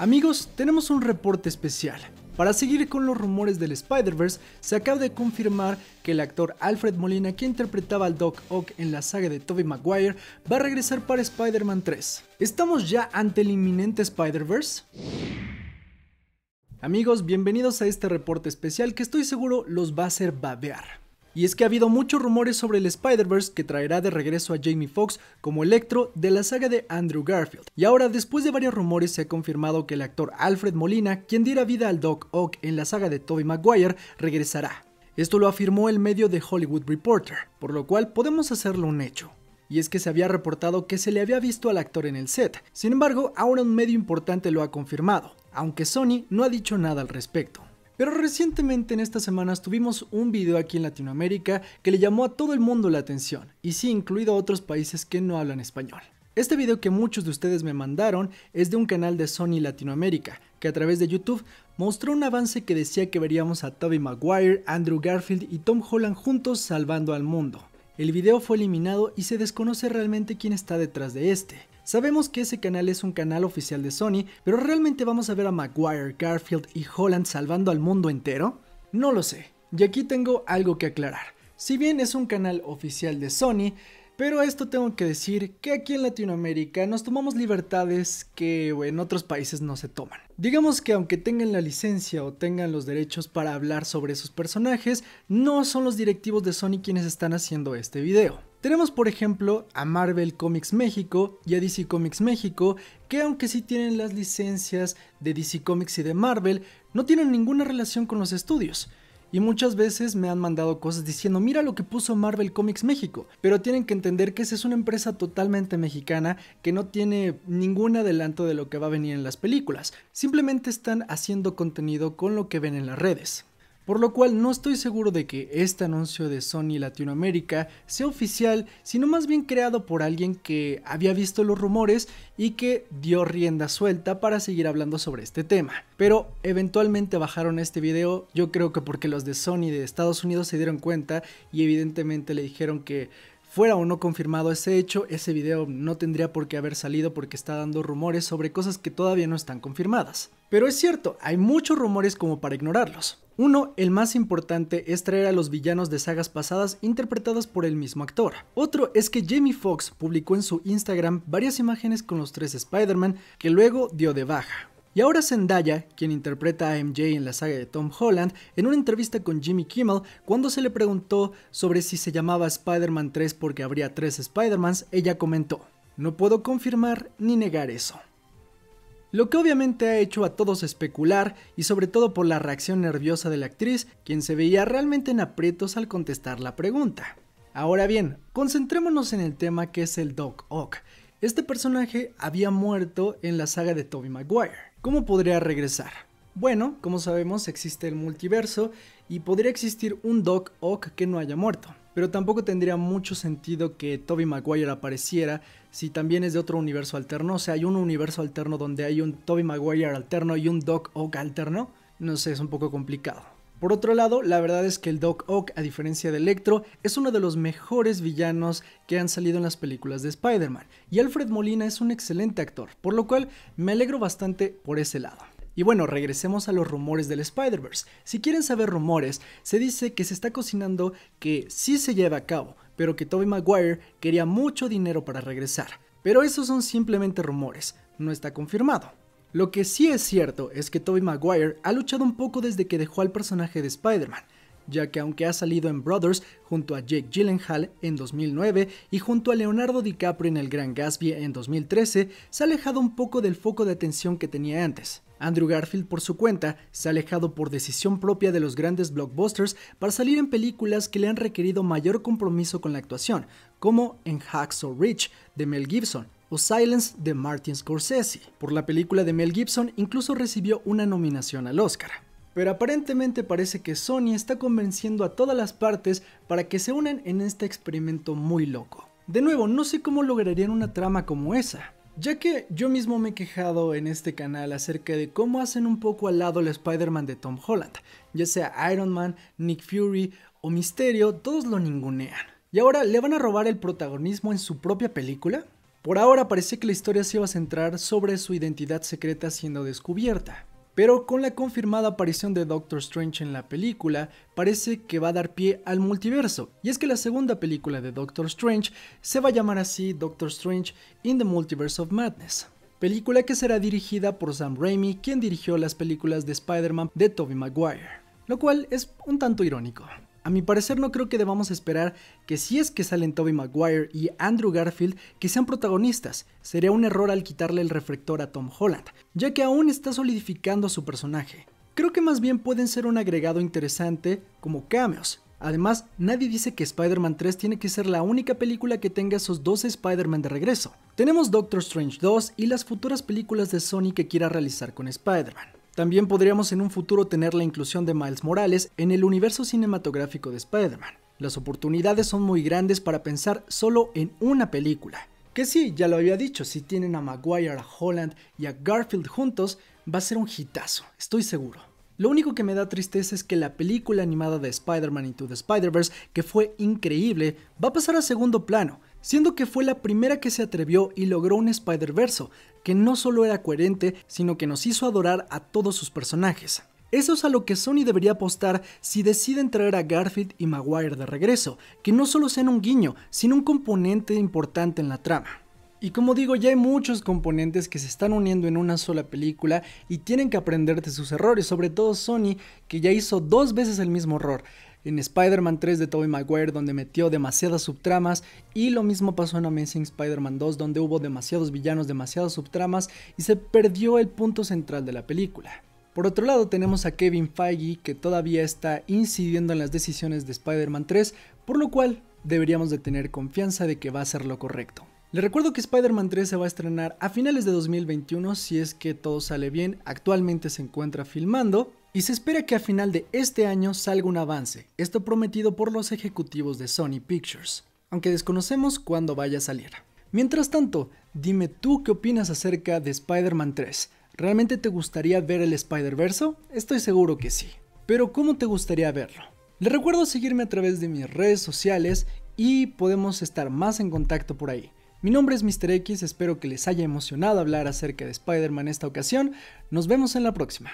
Amigos, tenemos un reporte especial. Para seguir con los rumores del Spider-Verse, se acaba de confirmar que el actor Alfred Molina, que interpretaba al Doc Ock en la saga de Tobey Maguire, va a regresar para Spider-Man 3. ¿Estamos ya ante el inminente Spider-Verse? Amigos, bienvenidos a este reporte especial que estoy seguro los va a hacer babear. Y es que ha habido muchos rumores sobre el Spider-Verse que traerá de regreso a Jamie Foxx como Electro de la saga de Andrew Garfield. Y ahora, después de varios rumores, se ha confirmado que el actor Alfred Molina, quien diera vida al Doc Ock en la saga de Tobey Maguire, regresará. Esto lo afirmó el medio de Hollywood Reporter, por lo cual podemos hacerlo un hecho y es que se había reportado que se le había visto al actor en el set. Sin embargo, ahora un medio importante lo ha confirmado, aunque Sony no ha dicho nada al respecto. Pero recientemente en estas semanas tuvimos un video aquí en Latinoamérica que le llamó a todo el mundo la atención, y sí, incluido a otros países que no hablan español. Este video que muchos de ustedes me mandaron es de un canal de Sony Latinoamérica, que a través de YouTube mostró un avance que decía que veríamos a Toby Maguire, Andrew Garfield y Tom Holland juntos salvando al mundo. El video fue eliminado y se desconoce realmente quién está detrás de este, Sabemos que ese canal es un canal oficial de Sony, pero ¿realmente vamos a ver a Maguire, Garfield y Holland salvando al mundo entero? No lo sé, y aquí tengo algo que aclarar. Si bien es un canal oficial de Sony, pero esto tengo que decir que aquí en Latinoamérica nos tomamos libertades que en otros países no se toman. Digamos que aunque tengan la licencia o tengan los derechos para hablar sobre sus personajes, no son los directivos de Sony quienes están haciendo este video. Tenemos por ejemplo a Marvel Comics México y a DC Comics México, que aunque sí tienen las licencias de DC Comics y de Marvel, no tienen ninguna relación con los estudios. Y muchas veces me han mandado cosas diciendo, mira lo que puso Marvel Comics México. Pero tienen que entender que esa es una empresa totalmente mexicana que no tiene ningún adelanto de lo que va a venir en las películas. Simplemente están haciendo contenido con lo que ven en las redes por lo cual no estoy seguro de que este anuncio de Sony Latinoamérica sea oficial, sino más bien creado por alguien que había visto los rumores y que dio rienda suelta para seguir hablando sobre este tema. Pero eventualmente bajaron este video, yo creo que porque los de Sony de Estados Unidos se dieron cuenta y evidentemente le dijeron que Fuera o no confirmado ese hecho, ese video no tendría por qué haber salido porque está dando rumores sobre cosas que todavía no están confirmadas. Pero es cierto, hay muchos rumores como para ignorarlos. Uno, el más importante, es traer a los villanos de sagas pasadas interpretadas por el mismo actor. Otro es que Jamie Foxx publicó en su Instagram varias imágenes con los tres Spider-Man que luego dio de baja. Y ahora Zendaya, quien interpreta a MJ en la saga de Tom Holland, en una entrevista con Jimmy Kimmel, cuando se le preguntó sobre si se llamaba Spider-Man 3 porque habría tres Spider-Mans, ella comentó, no puedo confirmar ni negar eso. Lo que obviamente ha hecho a todos especular y sobre todo por la reacción nerviosa de la actriz, quien se veía realmente en aprietos al contestar la pregunta. Ahora bien, concentrémonos en el tema que es el Doc Ock. Este personaje había muerto en la saga de Tobey Maguire. ¿Cómo podría regresar? Bueno, como sabemos existe el multiverso y podría existir un Doc Ock que no haya muerto, pero tampoco tendría mucho sentido que Toby Maguire apareciera si también es de otro universo alterno, o sea, hay un universo alterno donde hay un Toby Maguire alterno y un Doc Ock alterno, no sé, es un poco complicado. Por otro lado, la verdad es que el Doc Ock, a diferencia de Electro, es uno de los mejores villanos que han salido en las películas de Spider-Man, y Alfred Molina es un excelente actor, por lo cual me alegro bastante por ese lado. Y bueno, regresemos a los rumores del Spider-Verse. Si quieren saber rumores, se dice que se está cocinando que sí se lleva a cabo, pero que Tobey Maguire quería mucho dinero para regresar. Pero esos son simplemente rumores, no está confirmado. Lo que sí es cierto es que Tobey Maguire ha luchado un poco desde que dejó al personaje de Spider-Man, ya que aunque ha salido en Brothers junto a Jake Gyllenhaal en 2009 y junto a Leonardo DiCaprio en El Gran Gatsby en 2013, se ha alejado un poco del foco de atención que tenía antes. Andrew Garfield por su cuenta se ha alejado por decisión propia de los grandes blockbusters para salir en películas que le han requerido mayor compromiso con la actuación, como en Hacksaw Rich de Mel Gibson Silence de Martin Scorsese. Por la película de Mel Gibson incluso recibió una nominación al Oscar. Pero aparentemente parece que Sony está convenciendo a todas las partes para que se unan en este experimento muy loco. De nuevo, no sé cómo lograrían una trama como esa, ya que yo mismo me he quejado en este canal acerca de cómo hacen un poco al lado el Spider-Man de Tom Holland, ya sea Iron Man, Nick Fury o Misterio, todos lo ningunean. ¿Y ahora le van a robar el protagonismo en su propia película? Por ahora parece que la historia se iba a centrar sobre su identidad secreta siendo descubierta, pero con la confirmada aparición de Doctor Strange en la película, parece que va a dar pie al multiverso. Y es que la segunda película de Doctor Strange se va a llamar así Doctor Strange in the Multiverse of Madness. Película que será dirigida por Sam Raimi, quien dirigió las películas de Spider-Man de Tobey Maguire. Lo cual es un tanto irónico. A mi parecer no creo que debamos esperar que si es que salen Toby Maguire y Andrew Garfield que sean protagonistas, sería un error al quitarle el reflector a Tom Holland, ya que aún está solidificando a su personaje. Creo que más bien pueden ser un agregado interesante como cameos. Además, nadie dice que Spider-Man 3 tiene que ser la única película que tenga esos dos Spider-Man de regreso. Tenemos Doctor Strange 2 y las futuras películas de Sony que quiera realizar con Spider-Man. También podríamos en un futuro tener la inclusión de Miles Morales en el universo cinematográfico de Spider-Man. Las oportunidades son muy grandes para pensar solo en una película. Que sí, ya lo había dicho, si tienen a Maguire, a Holland y a Garfield juntos, va a ser un hitazo, estoy seguro. Lo único que me da tristeza es que la película animada de Spider-Man Into the Spider-Verse, que fue increíble, va a pasar a segundo plano, siendo que fue la primera que se atrevió y logró un Spider-Verse, que no solo era coherente, sino que nos hizo adorar a todos sus personajes. Eso es a lo que Sony debería apostar si deciden traer a Garfield y Maguire de regreso, que no solo sean un guiño, sino un componente importante en la trama. Y como digo, ya hay muchos componentes que se están uniendo en una sola película y tienen que aprender de sus errores, sobre todo Sony, que ya hizo dos veces el mismo error en Spider-Man 3 de Tobey Maguire donde metió demasiadas subtramas y lo mismo pasó en Amazing Spider-Man 2 donde hubo demasiados villanos, demasiadas subtramas y se perdió el punto central de la película. Por otro lado tenemos a Kevin Feige que todavía está incidiendo en las decisiones de Spider-Man 3, por lo cual deberíamos de tener confianza de que va a ser lo correcto. Le recuerdo que Spider-Man 3 se va a estrenar a finales de 2021 si es que todo sale bien, actualmente se encuentra filmando y se espera que a final de este año salga un avance, esto prometido por los ejecutivos de Sony Pictures, aunque desconocemos cuándo vaya a salir. Mientras tanto, dime tú qué opinas acerca de Spider-Man 3. ¿Realmente te gustaría ver el Spider-Verse? Estoy seguro que sí. Pero ¿cómo te gustaría verlo? Les recuerdo seguirme a través de mis redes sociales y podemos estar más en contacto por ahí. Mi nombre es Mr. X, espero que les haya emocionado hablar acerca de Spider-Man esta ocasión. Nos vemos en la próxima.